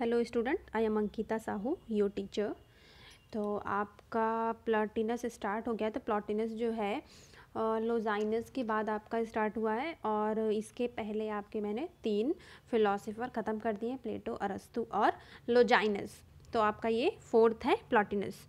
hello student I am Ankita Sahu your teacher तो आपका प्लाटिनस start हो गया तो प्लाटिनस जो है लोजाइनस के बाद आपका स्टार्ट हुआ है और इसके पहले आपके मैंने तीन फिलोसोफर ख़त्म कर दिए प्लेटो अरस्तु और लोजाइनस तो आपका ये फोर्थ है प्लाटिनस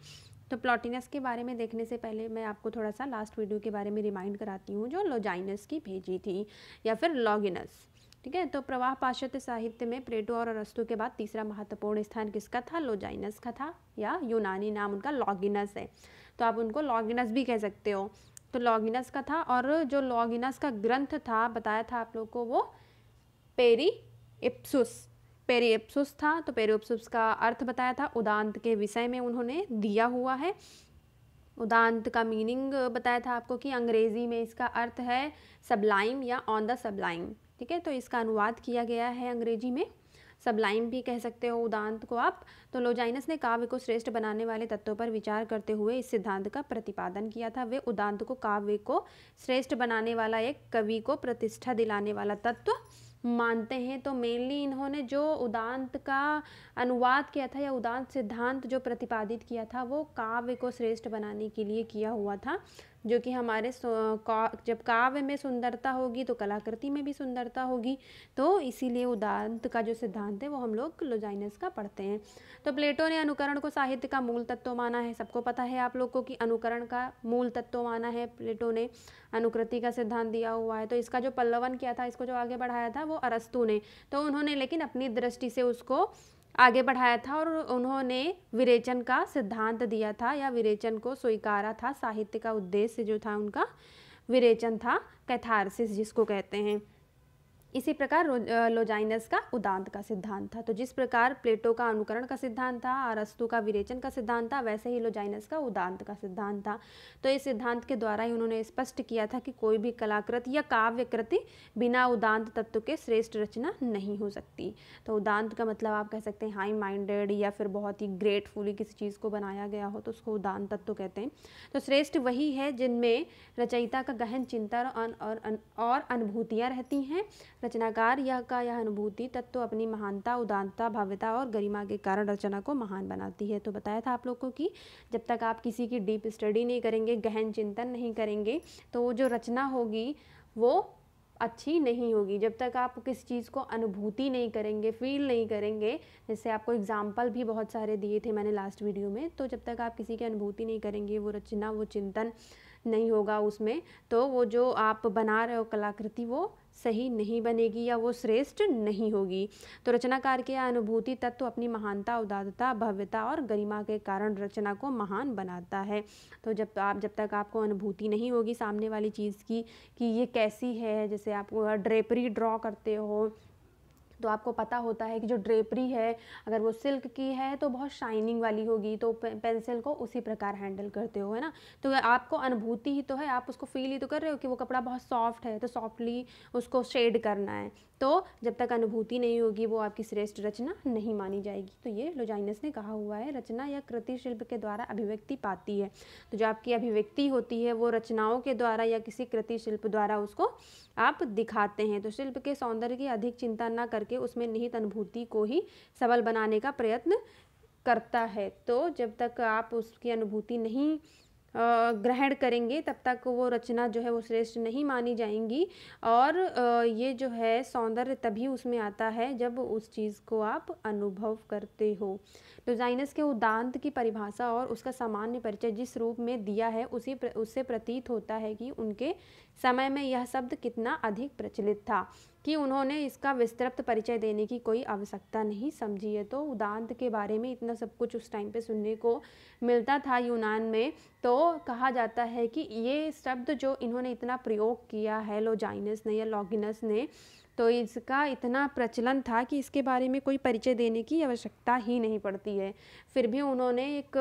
तो प्लाटिनस के बारे में देखने से पहले मैं आपको थोड़ा सा लास्ट वीडियो के बारे में रिमाइंड कराती हूँ जो लोजाइनस की भेजी थी या फिर लॉगिनस ठीक है तो प्रवाह पाश्चात्य साहित्य में प्लेटो और अरस्तु के बाद तीसरा महत्वपूर्ण स्थान किसका था लोजाइनस का था या यूनानी नाम उनका लॉगिनस है तो आप उनको लॉगिनस भी कह सकते हो तो लॉगिनस का था और जो लॉगिनस का ग्रंथ था बताया था आप लोग को वो पेरी इप्सुस पेरी इप्सुस था तो पेरी इप्सुस का अर्थ बताया था उदांत के विषय में उन्होंने दिया हुआ है उदांत का मीनिंग बताया था आपको कि अंग्रेज़ी में इसका अर्थ है सबलाइम या ऑन द सबलाइम ठीक है तो इसका अनुवाद किया गया है अंग्रेजी में सबलाइम भी कह सकते हो उदांत को आप तो लोजाइनस ने काव्य को श्रेष्ठ बनाने वाले तत्वों पर विचार करते हुए इस सिद्धांत का प्रतिपादन किया था वे उदांत को काव्य को श्रेष्ठ बनाने वाला एक कवि को प्रतिष्ठा दिलाने वाला तत्व मानते हैं तो मेनली इन्होंने जो उदांत का अनुवाद किया था या उदांत सिद्धांत जो प्रतिपादित किया था वो काव्य को श्रेष्ठ बनाने के लिए किया हुआ था जो कि हमारे जब काव्य में सुंदरता होगी तो कलाकृति में भी सुंदरता होगी तो इसीलिए उदांत का जो सिद्धांत है वो हम लोग लोजाइनस का पढ़ते हैं तो प्लेटो ने अनुकरण को साहित्य का मूल तत्व माना है सबको पता है आप लोग को कि अनुकरण का मूल तत्व माना है प्लेटो ने अनुकृति का सिद्धांत दिया हुआ है तो इसका जो पल्लवन किया था इसको जो आगे बढ़ाया था वो अरस्तु ने तो उन्होंने लेकिन अपनी दृष्टि से उसको आगे बढ़ाया था और उन्होंने विरेचन का सिद्धांत दिया था या विरेचन को स्वीकारा था साहित्य का उद्देश्य जो था उनका विरेचन था कैथारसिस जिसको कहते हैं इसी प्रकार लोजाइनस का उदांत का सिद्धांत था तो जिस प्रकार प्लेटो का अनुकरण का सिद्धांत था अरस्तु का विरेचन का सिद्धांत था वैसे ही लोजाइनस का उदांत का सिद्धांत था तो इस सिद्धांत के द्वारा ही उन्होंने स्पष्ट किया था कि कोई भी कलाकृति या काव्य कृति बिना उदांत तत्व के श्रेष्ठ रचना नहीं हो सकती तो उदांत का मतलब आप कह सकते हैं हाई माइंडेड या फिर बहुत ही ग्रेटफुली किसी चीज़ को बनाया गया हो तो उसको उदांत तत्व कहते हैं तो श्रेष्ठ वही है जिनमें रचयिता का गहन चिंतन और अनुभूतियाँ रहती हैं रचनाकार यह का यह अनुभूति तत्व तो अपनी महानता उदानता भव्यता और गरिमा के कारण रचना को महान बनाती है तो बताया था आप लोग को कि जब तक आप किसी की डीप स्टडी नहीं करेंगे गहन चिंतन नहीं करेंगे तो वो जो रचना होगी वो अच्छी नहीं होगी जब तक आप किसी चीज़ को अनुभूति नहीं करेंगे फील नहीं करेंगे जैसे आपको एग्जाम्पल भी बहुत सारे दिए थे मैंने लास्ट वीडियो में तो जब तक आप किसी की अनुभूति नहीं करेंगे वो रचना वो चिंतन नहीं होगा उसमें तो वो जो आप बना रहे हो कलाकृति वो सही नहीं बनेगी या वो श्रेष्ठ नहीं होगी तो रचनाकार के अनुभूति तत्व अपनी महानता उदारता भव्यता और गरिमा के कारण रचना को महान बनाता है तो जब आप जब तक आपको अनुभूति नहीं होगी सामने वाली चीज़ की कि ये कैसी है जैसे आप ड्रेपरी ड्रॉ करते हो तो आपको पता होता है कि जो ड्रेपरी है अगर वो सिल्क की है तो बहुत शाइनिंग वाली होगी तो पे, पेंसिल को उसी प्रकार हैंडल करते हो है ना तो आपको अनुभूति ही तो है आप उसको फील ही तो कर रहे हो कि वो कपड़ा बहुत सॉफ्ट है तो सॉफ्टली उसको शेड करना है तो जब तक अनुभूति नहीं होगी वो आपकी श्रेष्ठ रचना नहीं मानी जाएगी तो ये लोजाइनस ने कहा हुआ है रचना या कृति शिल्प के द्वारा अभिव्यक्ति पाती है तो जो आपकी अभिव्यक्ति होती है वो रचनाओं के द्वारा या किसी कृति शिल्प द्वारा उसको आप दिखाते हैं तो शिल्प के सौंदर्य की अधिक चिंता ना करके करके उसमें निहित अनुभूति को ही सबल बनाने का प्रयत्न करता है तो जब तक आप उसकी अनुभूति नहीं ग्रहण करेंगे तब तक वो रचना जो है वो श्रेष्ठ नहीं मानी जाएंगी और ये जो है सौंदर्य तभी उसमें आता है जब उस चीज़ को आप अनुभव करते हो डिजाइनस तो के उदांत की परिभाषा और उसका सामान्य परिचय जिस रूप में दिया है उसी प्र, उससे प्रतीत होता है कि उनके समय में यह शब्द कितना अधिक प्रचलित था कि उन्होंने इसका विस्तृत परिचय देने की कोई आवश्यकता नहीं समझी है तो उदांत के बारे में इतना सब कुछ उस टाइम पे सुनने को मिलता था यूनान में तो कहा जाता है कि ये शब्द जो इन्होंने इतना प्रयोग किया है लोजाइनस ने या लॉगिनस ने तो इसका इतना प्रचलन था कि इसके बारे में कोई परिचय देने की आवश्यकता ही नहीं पड़ती है फिर भी उन्होंने एक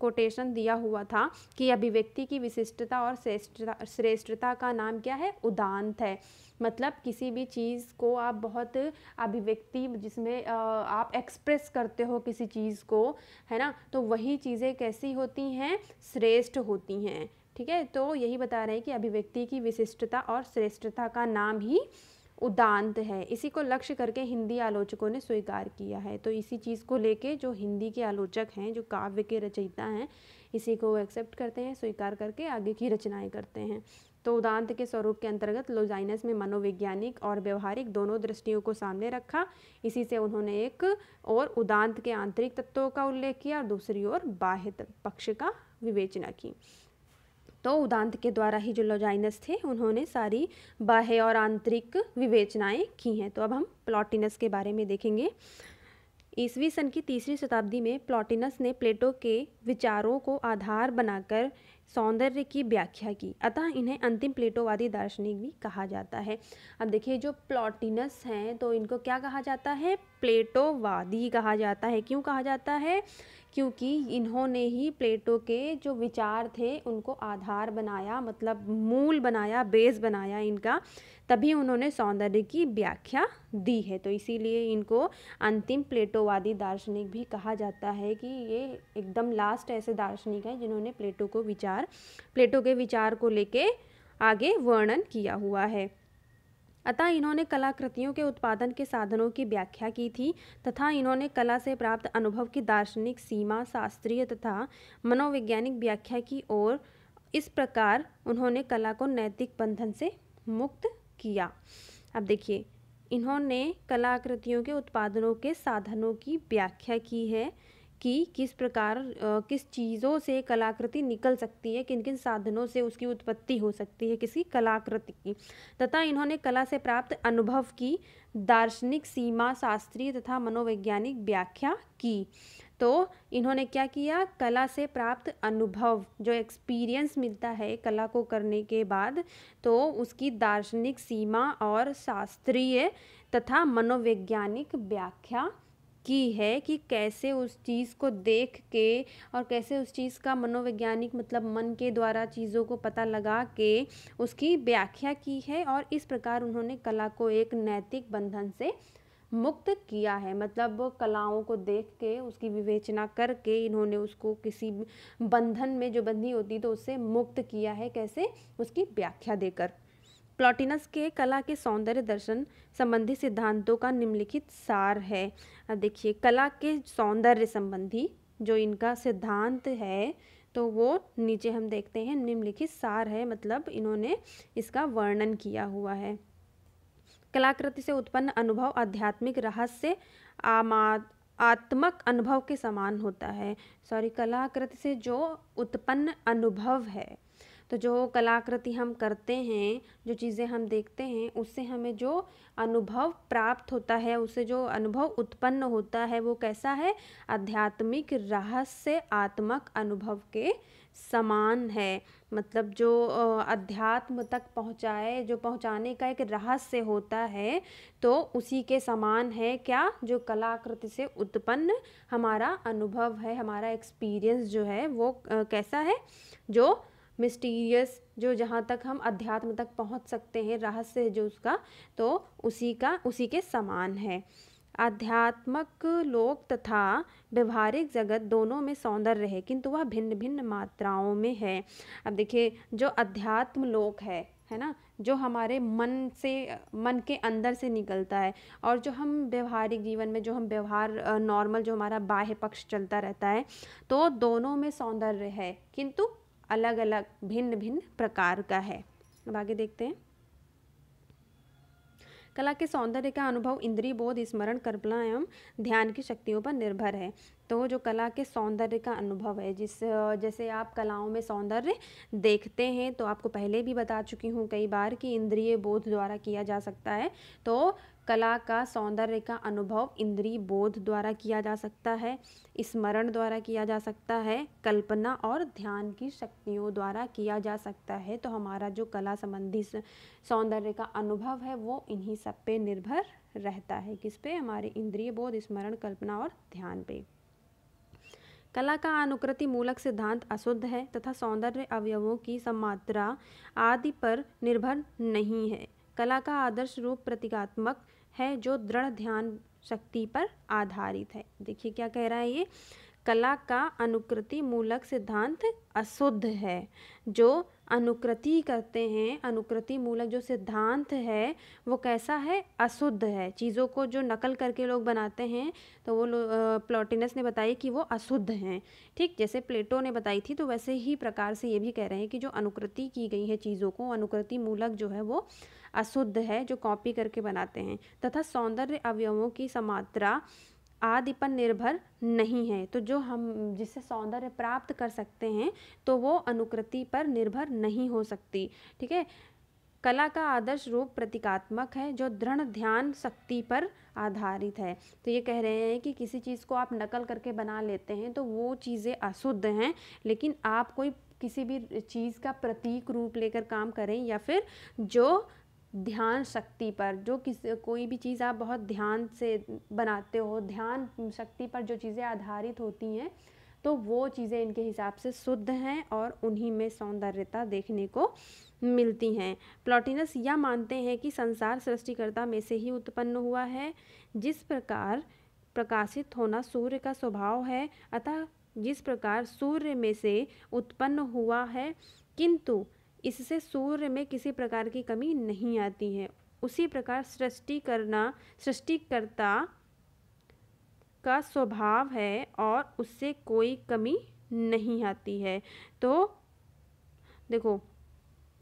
कोटेशन दिया हुआ था कि अभिव्यक्ति की विशिष्टता और श्रेष्ठता श्रेष्ठता का नाम क्या है उदांत है मतलब किसी भी चीज़ को आप बहुत अभिव्यक्ति जिसमें आप एक्सप्रेस करते हो किसी चीज़ को है ना तो वही चीज़ें कैसी होती हैं श्रेष्ठ होती हैं ठीक है तो यही बता रहे हैं कि अभिव्यक्ति की विशिष्टता और श्रेष्ठता का नाम ही उदांत है इसी को लक्ष्य करके हिंदी आलोचकों ने स्वीकार किया है तो इसी चीज़ को लेके जो हिंदी के आलोचक हैं जो काव्य के रचयिता हैं इसी को वो एक्सेप्ट करते हैं स्वीकार करके आगे की रचनाएं करते हैं तो उदांत के स्वरूप के अंतर्गत लोजाइनस में मनोवैज्ञानिक और व्यवहारिक दोनों दृष्टियों को सामने रखा इसी से उन्होंने एक और उदांत के आंतरिक तत्वों का उल्लेख किया और दूसरी ओर बाह्य पक्ष का विवेचना की तो उदांत के द्वारा ही जो लोजाइनस थे उन्होंने सारी बाह्य और आंतरिक विवेचनाएं की हैं तो अब हम प्लॉटिनस के बारे में देखेंगे ईसवी सन की तीसरी शताब्दी में प्लॉटिनस ने प्लेटो के विचारों को आधार बनाकर सौंदर्य की व्याख्या की अतः इन्हें अंतिम प्लेटोवादी दार्शनिक भी कहा जाता है अब देखिए जो प्लॉटिनस हैं तो इनको क्या कहा जाता है प्लेटोवादी कहा जाता है क्यों कहा जाता है क्योंकि इन्होंने ही प्लेटो के जो विचार थे उनको आधार बनाया मतलब मूल बनाया बेस बनाया इनका तभी उन्होंने सौंदर्य की व्याख्या दी है तो इसीलिए इनको अंतिम प्लेटोवादी दार्शनिक भी कहा जाता है कि ये एकदम लास्ट ऐसे दार्शनिक हैं जिन्होंने प्लेटो को विचार अनुसार प्लेटो के विचार को लेके आगे वर्णन किया हुआ है अतः इन्होंने कलाकृतियों के उत्पादन के साधनों की व्याख्या की थी तथा इन्होंने कला से प्राप्त अनुभव की दार्शनिक सीमा शास्त्रीय तथा मनोवैज्ञानिक व्याख्या की ओर इस प्रकार उन्होंने कला को नैतिक बंधन से मुक्त किया अब देखिए इन्होंने कलाकृतियों के उत्पादनों के साधनों की व्याख्या की है कि किस प्रकार किस चीज़ों से कलाकृति निकल सकती है किन किन साधनों से उसकी उत्पत्ति हो सकती है किसी कलाकृति की तथा इन्होंने कला से प्राप्त अनुभव की दार्शनिक सीमा शास्त्रीय तथा मनोवैज्ञानिक व्याख्या की तो इन्होंने क्या किया कला से प्राप्त अनुभव जो एक्सपीरियंस मिलता है कला को करने के बाद तो उसकी दार्शनिक सीमा और शास्त्रीय तथा मनोवैज्ञानिक व्याख्या की है कि कैसे उस चीज़ को देख के और कैसे उस चीज़ का मनोवैज्ञानिक मतलब मन के द्वारा चीज़ों को पता लगा के उसकी व्याख्या की है और इस प्रकार उन्होंने कला को एक नैतिक बंधन से मुक्त किया है मतलब कलाओं को देख के उसकी विवेचना करके इन्होंने उसको किसी बंधन में जो बंधी होती तो उससे मुक्त किया है कैसे उसकी व्याख्या देकर प्लॉटिनस के कला के सौंदर्य दर्शन संबंधी सिद्धांतों का निम्नलिखित सार है देखिए कला के सौंदर्य संबंधी जो इनका सिद्धांत है तो वो नीचे हम देखते हैं निम्नलिखित सार है मतलब इन्होंने इसका वर्णन किया हुआ है कलाकृति से उत्पन्न अनुभव आध्यात्मिक रहस्य आमा आत्मक अनुभव के समान होता है सॉरी कलाकृति से जो उत्पन्न अनुभव है तो जो कलाकृति हम करते हैं जो चीज़ें हम देखते हैं उससे हमें जो अनुभव प्राप्त होता है उससे जो अनुभव उत्पन्न होता है वो कैसा है आध्यात्मिक रहस्य आत्मक अनुभव के समान है मतलब जो अध्यात्म तक पहुँचाए जो पहुँचाने का एक रहस्य होता है तो उसी के समान है क्या जो कलाकृति से उत्पन्न हमारा अनुभव है हमारा एक्सपीरियंस जो है वो कैसा है जो मिस्टीरियस जो जहाँ तक हम अध्यात्म तक पहुँच सकते हैं रहस्य है जो उसका तो उसी का उसी के समान है आध्यात्मक लोक तथा व्यवहारिक जगत दोनों में सौंदर्य है किंतु वह भिन्न भिन्न मात्राओं में है अब देखिए जो अध्यात्म लोक है है ना जो हमारे मन से मन के अंदर से निकलता है और जो हम व्यवहारिक जीवन में जो हम व्यवहार नॉर्मल जो हमारा बाह्य पक्ष चलता रहता है तो दोनों में सौंदर्य है किंतु अलग अलग भिन्न भिन्न प्रकार का है अब आगे देखते हैं कला के सौंदर्य का अनुभव इंद्रिय बोध स्मरण कल्पना एवं ध्यान की शक्तियों पर निर्भर है तो जो कला के सौंदर्य का अनुभव है जिस जैसे आप कलाओं में सौंदर्य देखते हैं तो आपको पहले भी बता चुकी हूँ कई बार कि इंद्रिय बोध द्वारा किया जा सकता है तो कला का सौंदर्य का अनुभव इंद्री बोध द्वारा किया जा सकता है स्मरण द्वारा किया जा सकता है कल्पना और ध्यान की शक्तियों द्वारा किया जा सकता है तो हमारा जो कला संबंधी सौंदर्य का अनुभव है वो इन्हीं सब पे निर्भर रहता है किस पे हमारे इंद्रिय बोध स्मरण कल्पना और ध्यान पे कला का अनुकृति मूलक सिद्धांत अशुद्ध है तथा सौंदर्य अवयवों की समात्रा आदि पर निर्भर नहीं है कला का आदर्श रूप प्रतीकात्मक है जो दृढ़ ध्यान शक्ति पर आधारित है देखिए क्या कह रहा है ये कला का अनुकृति मूलक सिद्धांत अशुद्ध है जो अनुकृति करते हैं अनुकृति मूलक जो सिद्धांत है वो कैसा है अशुद्ध है चीज़ों को जो नकल करके लोग बनाते हैं तो वो प्लॉटिनस ने बताई कि वो अशुद्ध हैं ठीक जैसे प्लेटो ने बताई थी तो वैसे ही प्रकार से ये भी कह रहे हैं कि जो अनुकृति की गई है चीज़ों को अनुकृति मूलक जो है वो अशुद्ध है जो कॉपी करके बनाते हैं तथा सौंदर्य अवयवों की समात्रा आदि पर निर्भर नहीं है तो जो हम जिससे सौंदर्य प्राप्त कर सकते हैं तो वो अनुकृति पर निर्भर नहीं हो सकती ठीक है कला का आदर्श रूप प्रतीकात्मक है जो दृढ़ ध्यान शक्ति पर आधारित है तो ये कह रहे हैं कि किसी चीज़ को आप नकल करके बना लेते हैं तो वो चीज़ें अशुद्ध हैं लेकिन आप कोई किसी भी चीज़ का प्रतीक रूप लेकर काम करें या फिर जो ध्यान शक्ति पर जो किस कोई भी चीज़ आप बहुत ध्यान से बनाते हो ध्यान शक्ति पर जो चीज़ें आधारित होती हैं तो वो चीज़ें इनके हिसाब से शुद्ध हैं और उन्हीं में सौंदर्यता देखने को मिलती हैं प्लॉटिनस यह मानते हैं कि संसार सृष्टिकर्ता में से ही उत्पन्न हुआ है जिस प्रकार प्रकाशित होना सूर्य का स्वभाव है अतः जिस प्रकार सूर्य में से उत्पन्न हुआ है किंतु इससे सूर्य में किसी प्रकार की कमी नहीं आती है उसी प्रकार सृष्टि करना सृष्टिकर्ता का स्वभाव है और उससे कोई कमी नहीं आती है तो देखो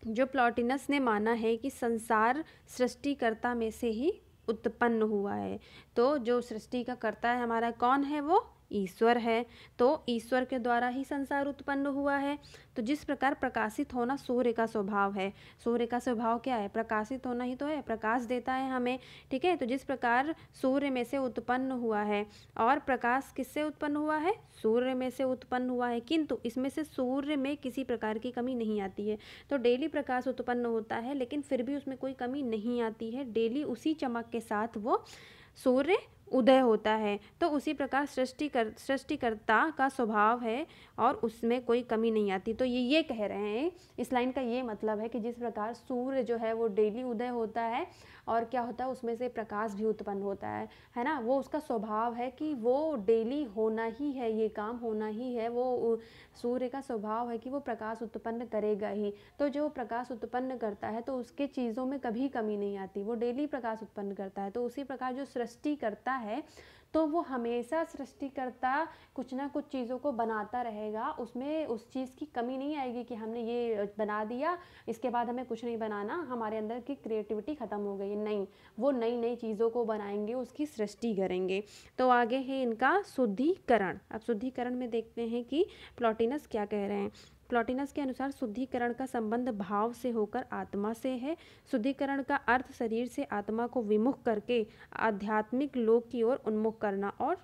जो प्लॉटिनस ने माना है कि संसार सृष्टिकर्ता में से ही उत्पन्न हुआ है तो जो सृष्टि का कर्ता है हमारा कौन है वो ईश्वर है तो ईश्वर के द्वारा ही संसार उत्पन्न हुआ है तो जिस प्रकार प्रकाशित होना सूर्य का स्वभाव है सूर्य का स्वभाव क्या है प्रकाशित होना ही तो है प्रकाश देता है हमें ठीक है तो जिस प्रकार सूर्य में से उत्पन्न हुआ है और प्रकाश किससे उत्पन्न हुआ है सूर्य में से उत्पन्न हुआ है किंतु इसमें से सूर्य में किसी प्रकार की कमी नहीं आती है तो डेली प्रकाश उत्पन्न होता है लेकिन फिर भी उसमें कोई कमी नहीं आती है डेली उसी चमक के साथ वो सूर्य उदय होता है तो उसी प्रकार सृष्टि कर सृष्टिकर्ता का स्वभाव है और उसमें कोई कमी नहीं आती तो ये ये कह रहे हैं इस लाइन का ये मतलब है कि जिस प्रकार सूर्य जो है वो डेली उदय होता है और क्या होता है उसमें से प्रकाश भी उत्पन्न होता है है ना वो उसका स्वभाव है कि वो डेली होना ही है ये काम होना ही है वो सूर्य का स्वभाव है कि वो प्रकाश उत्पन्न करेगा ही तो जो प्रकाश उत्पन्न करता है तो उसके चीज़ों में कभी कमी नहीं आती वो डेली प्रकाश उत्पन्न करता है तो उसी प्रकार जो सृष्टि करता है तो वो हमेशा सृष्टिकर्ता कुछ ना कुछ चीज़ों को बनाता रहेगा उसमें उस चीज़ की कमी नहीं आएगी कि हमने ये बना दिया इसके बाद हमें कुछ नहीं बनाना हमारे अंदर की क्रिएटिविटी ख़त्म हो गई नहीं वो नई नई चीज़ों को बनाएंगे उसकी सृष्टि करेंगे तो आगे है इनका शुद्धिकरण अब शुद्धिकरण में देखते हैं कि प्लॉटिनस क्या कह रहे हैं प्लॉटिनस के अनुसार शुद्धिकरण का संबंध भाव से होकर आत्मा से है शुद्धिकरण का अर्थ शरीर से आत्मा को विमुख करके आध्यात्मिक लोक की ओर उन्मुख करना और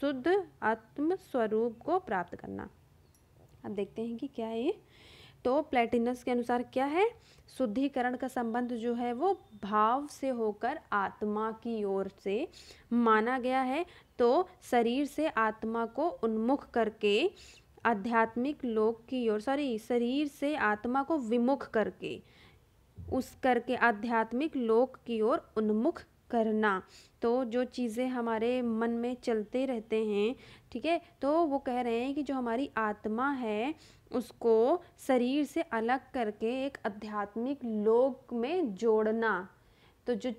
शुद्ध आत्म स्वरूप को प्राप्त करना अब देखते हैं कि क्या है ये तो प्लेटिनस के अनुसार क्या है शुद्धिकरण का संबंध जो है वो भाव से होकर आत्मा की ओर से माना गया है तो शरीर से आत्मा को उन्मुख करके आध्यात्मिक लोक की ओर सॉरी शरीर से आत्मा को विमुख करके उस करके आध्यात्मिक लोक की ओर उन्मुख करना तो जो चीज़ें हमारे मन में चलते रहते हैं ठीक है तो वो कह रहे हैं कि जो हमारी आत्मा है उसको शरीर से अलग करके एक आध्यात्मिक लोक में जोड़ना तो जो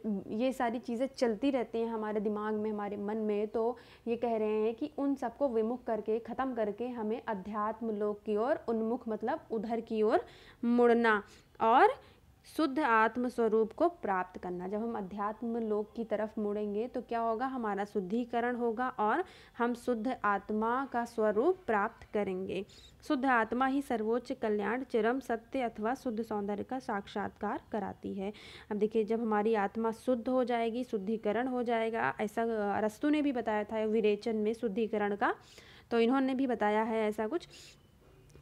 ये सारी चीज़ें चलती रहती हैं हमारे दिमाग में हमारे मन में तो ये कह रहे हैं कि उन सबको विमुख करके ख़त्म करके हमें अध्यात्म लोक की ओर उन्मुख मतलब उधर की ओर मुड़ना और शुद्ध आत्म स्वरूप को प्राप्त करना जब हम अध्यात्म लोक की तरफ मुड़ेंगे तो क्या होगा हमारा शुद्धिकरण होगा और हम शुद्ध आत्मा का स्वरूप प्राप्त करेंगे शुद्ध आत्मा ही सर्वोच्च कल्याण चरम सत्य अथवा शुद्ध सौंदर्य का साक्षात्कार कराती है अब देखिए जब हमारी आत्मा शुद्ध हो जाएगी शुद्धिकरण हो जाएगा ऐसा अरस्तु ने भी बताया था विरेचन में शुद्धिकरण का तो इन्होंने भी बताया है ऐसा कुछ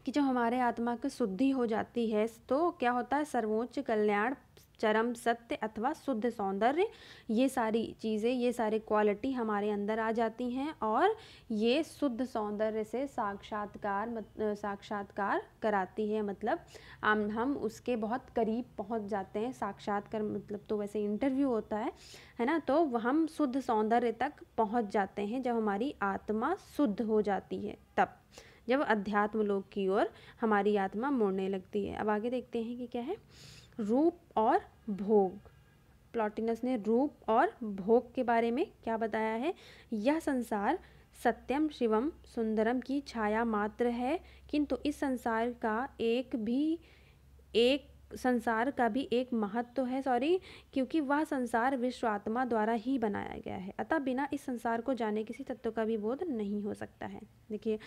कि जब हमारे आत्मा की शुद्धि हो जाती है तो क्या होता है सर्वोच्च कल्याण चरम सत्य अथवा शुद्ध सौंदर्य ये सारी चीज़ें ये सारी क्वालिटी हमारे अंदर आ जाती हैं और ये शुद्ध सौंदर्य से साक्षात्कार मत, साक्षात्कार कराती है मतलब हम हम उसके बहुत करीब पहुंच जाते हैं साक्षात्कार मतलब तो वैसे इंटरव्यू होता है है ना तो हम शुद्ध सौंदर्य तक पहुंच जाते हैं जब हमारी आत्मा शुद्ध हो जाती है तब जब अध्यात्म लोक की ओर हमारी आत्मा मोड़ने लगती है अब आगे देखते हैं कि क्या है रूप और भोग प्लॉटिनस ने रूप और भोग के बारे में क्या बताया है यह संसार सत्यम शिवम सुंदरम की छाया मात्र है किंतु इस संसार का एक भी एक संसार का भी एक महत्व तो है सॉरी क्योंकि वह संसार विश्व आत्मा द्वारा ही बनाया गया है अतः बिना इस संसार को जाने किसी तत्व का भी बोध नहीं हो सकता है देखिए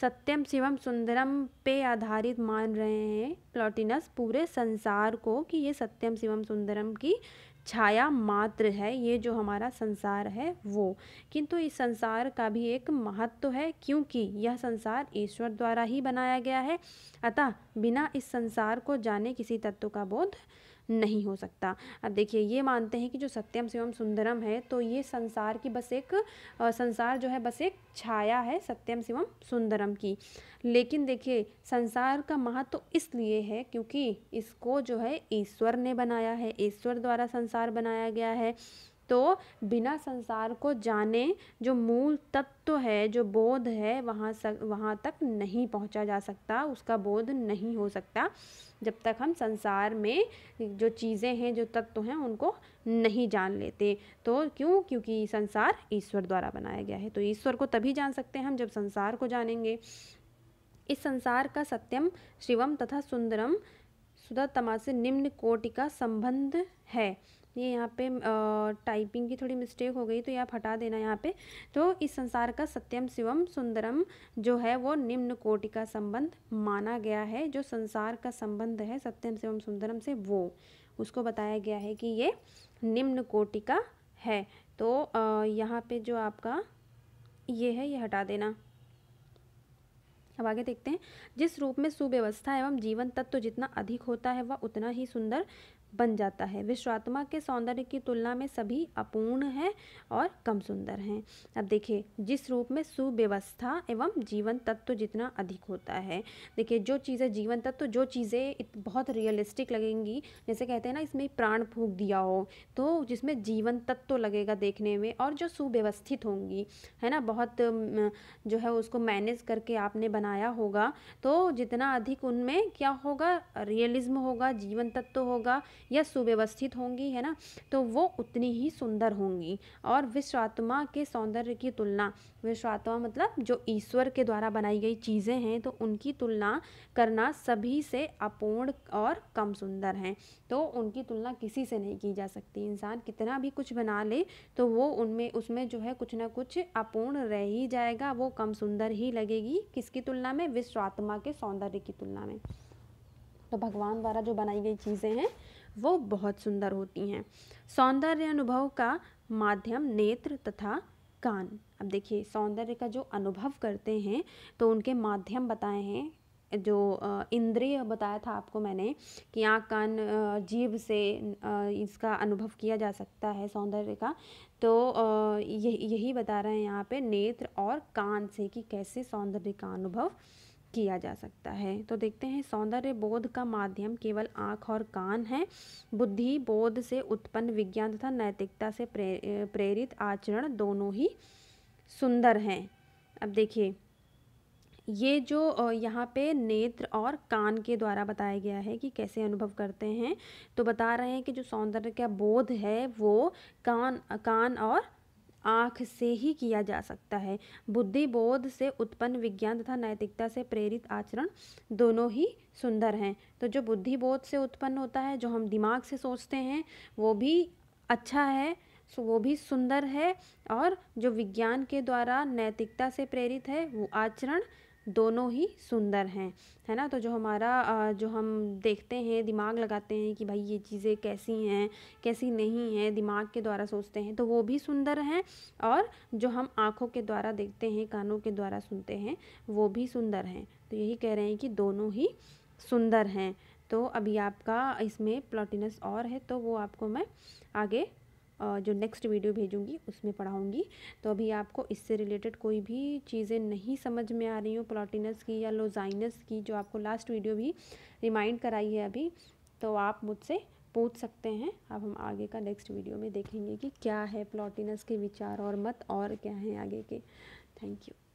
सत्यम शिवम सुंदरम पे आधारित मान रहे हैं प्लॉटिनस पूरे संसार को कि ये सत्यम शिवम सुंदरम की छाया मात्र है ये जो हमारा संसार है वो किंतु इस संसार का भी एक महत्व है क्योंकि यह संसार ईश्वर द्वारा ही बनाया गया है अतः बिना इस संसार को जाने किसी तत्व का बोध नहीं हो सकता अब देखिए ये मानते हैं कि जो सत्यम शिवम सुंदरम है तो ये संसार की बस एक संसार जो है बस एक छाया है सत्यम शिवम सुंदरम की लेकिन देखिए संसार का महत्व तो इसलिए है क्योंकि इसको जो है ईश्वर ने बनाया है ईश्वर द्वारा संसार बनाया गया है तो बिना संसार को जाने जो मूल तत्व है जो बोध है वहाँ सक वहाँ तक नहीं पहुँचा जा सकता उसका बोध नहीं हो सकता जब तक हम संसार में जो चीज़ें हैं जो तत्व हैं उनको नहीं जान लेते तो क्यों क्योंकि संसार ईश्वर द्वारा बनाया गया है तो ईश्वर को तभी जान सकते हैं हम जब संसार को जानेंगे इस संसार का सत्यम शिवम तथा सुंदरम सुधा तमा से निम्न कोटि का संबंध है ये यहाँ पे टाइपिंग की थोड़ी मिस्टेक हो गई तो ये आप हटा देना यहाँ पे तो इस संसार का सत्यम शिवम सुंदरम जो है वो निम्न कोटि का संबंध माना गया है जो संसार का संबंध है सत्यम शिवम सुंदरम से वो उसको बताया गया है कि ये निम्न कोटि का है तो यहाँ पे जो आपका ये है ये हटा देना अब आगे देखते हैं जिस रूप में सुव्यवस्था एवं जीवन तत्व तो जितना अधिक होता है वह उतना ही सुंदर बन जाता है विश्वात्मा के सौंदर्य की तुलना में सभी अपूर्ण हैं और कम सुंदर हैं अब देखिए जिस रूप में सुव्यवस्था एवं जीवन तत्व जितना अधिक होता है देखिए जो चीज़ें जीवन तत्व जो चीज़ें बहुत रियलिस्टिक लगेंगी जैसे कहते हैं ना इसमें प्राण फूक दिया हो तो जिसमें जीवन तत्व लगेगा देखने में और जो सुव्यवस्थित होंगी है ना बहुत जो है उसको मैनेज करके आपने बनाया होगा तो जितना अधिक उनमें क्या होगा रियलिज्म होगा जीवन तत्व होगा या सुव्यवस्थित होंगी है ना तो वो उतनी ही सुंदर होंगी और विश्वात्मा के सौंदर्य की तुलना विश्वात्मा मतलब जो ईश्वर के द्वारा बनाई गई चीज़ें हैं तो उनकी तुलना करना सभी से अपूर्ण और कम सुंदर हैं तो उनकी तुलना किसी से नहीं की जा सकती इंसान कितना भी कुछ बना ले तो वो उनमें उसमें जो है कुछ ना कुछ अपूर्ण रह ही जाएगा वो कम सुंदर ही लगेगी किसकी तुलना में विश्वात्मा के सौंदर्य की तुलना में तो भगवान द्वारा जो बनाई गई चीज़ें हैं वो बहुत सुंदर होती हैं सौंदर्य अनुभव का माध्यम नेत्र तथा कान अब देखिए सौंदर्य का जो अनुभव करते हैं तो उनके माध्यम बताए हैं जो इंद्रिय बताया था आपको मैंने कि आँख कान जीभ से इसका अनुभव किया जा सकता है सौंदर्य का तो यही यही बता रहे हैं यहाँ पे नेत्र और कान से कि कैसे सौंदर्य का अनुभव किया जा सकता है तो देखते हैं सौंदर्य बोध का माध्यम केवल आँख और कान है बुद्धि बोध से उत्पन्न विज्ञान तथा नैतिकता से प्रे, प्रेरित आचरण दोनों ही सुंदर हैं अब देखिए ये जो यहाँ पे नेत्र और कान के द्वारा बताया गया है कि कैसे अनुभव करते हैं तो बता रहे हैं कि जो सौंदर्य का बोध है वो कान कान और आँख से ही किया जा सकता है बुद्धि बोध से उत्पन्न विज्ञान तथा नैतिकता से प्रेरित आचरण दोनों ही सुंदर हैं तो जो बुद्धि बोध से उत्पन्न होता है जो हम दिमाग से सोचते हैं वो भी अच्छा है सो वो भी सुंदर है और जो विज्ञान के द्वारा नैतिकता से प्रेरित है वो आचरण दोनों ही सुंदर हैं है ना तो जो हमारा जो हम देखते हैं दिमाग लगाते हैं कि भाई ये चीज़ें कैसी हैं कैसी नहीं हैं दिमाग के द्वारा सोचते हैं तो वो भी सुंदर हैं और जो हम आँखों के द्वारा देखते हैं कानों के द्वारा सुनते हैं वो भी सुंदर हैं तो यही कह रहे हैं कि दोनों ही सुंदर हैं तो अभी आपका इसमें प्लॉटिनस और है तो वो आपको मैं आगे जो नेक्स्ट वीडियो भेजूंगी उसमें पढ़ाऊँगी तो अभी आपको इससे रिलेटेड कोई भी चीज़ें नहीं समझ में आ रही हो प्लॉटिनस की या लोजाइनस की जो आपको लास्ट वीडियो भी रिमाइंड कराई है अभी तो आप मुझसे पूछ सकते हैं अब हम आगे का नेक्स्ट वीडियो में देखेंगे कि क्या है प्लॉटिनस के विचार और मत और क्या हैं आगे के थैंक यू